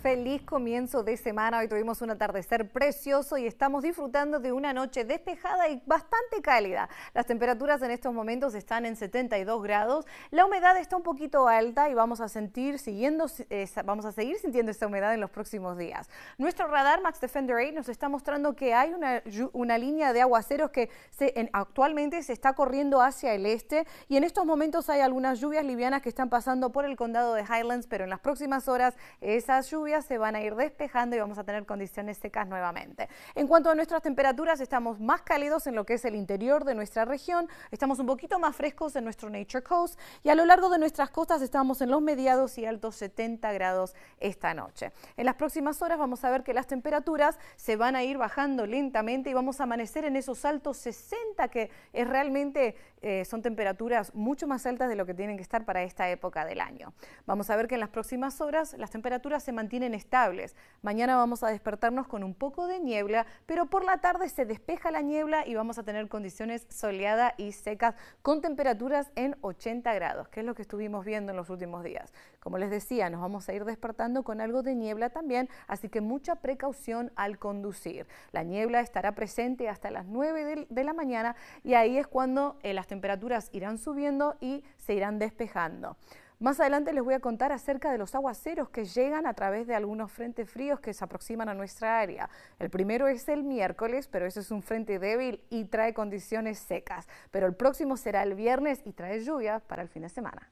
Feliz comienzo de semana. Hoy tuvimos un atardecer precioso y estamos disfrutando de una noche despejada y bastante cálida. Las temperaturas en estos momentos están en 72 grados. La humedad está un poquito alta y vamos a sentir siguiendo vamos a seguir sintiendo esa humedad en los próximos días. Nuestro radar Max Defender 8 nos está mostrando que hay una, línea de aguaceros que se, actualmente se está corriendo hacia el este y en estos momentos hay algunas lluvias livianas que están pasando por el condado de Highlands, pero en las próximas horas esas lluvias se van a ir despejando y vamos a tener condiciones secas nuevamente. En cuanto a nuestras temperaturas, estamos más cálidos en lo que es el interior de nuestra región, estamos un poquito más frescos en nuestro Nature Coast y a lo largo de nuestras costas estamos en los mediados y altos 70 grados esta noche. En las próximas horas vamos a ver que las temperaturas se van a ir bajando lentamente y vamos a amanecer en esos altos 60 que es realmente eh, son temperaturas mucho más altas de lo que tienen que estar para esta época del año. Vamos a ver que en las próximas horas las temperaturas se mantienen inestables. estables. Mañana vamos a despertarnos con un poco de niebla, pero por la tarde se despeja la niebla y vamos a tener condiciones soleadas y secas con temperaturas en 80 grados, que es lo que estuvimos viendo en los últimos días. Como les decía, nos vamos a ir despertando con algo de niebla también, así que mucha precaución al conducir. La niebla estará presente hasta las 9 de la mañana y ahí es cuando eh, las temperaturas irán subiendo y se irán despejando. Más adelante les voy a contar acerca de los aguaceros que llegan a través de algunos frentes fríos que se aproximan a nuestra área. El primero es el miércoles, pero ese es un frente débil y trae condiciones secas. Pero el próximo será el viernes y trae lluvia para el fin de semana.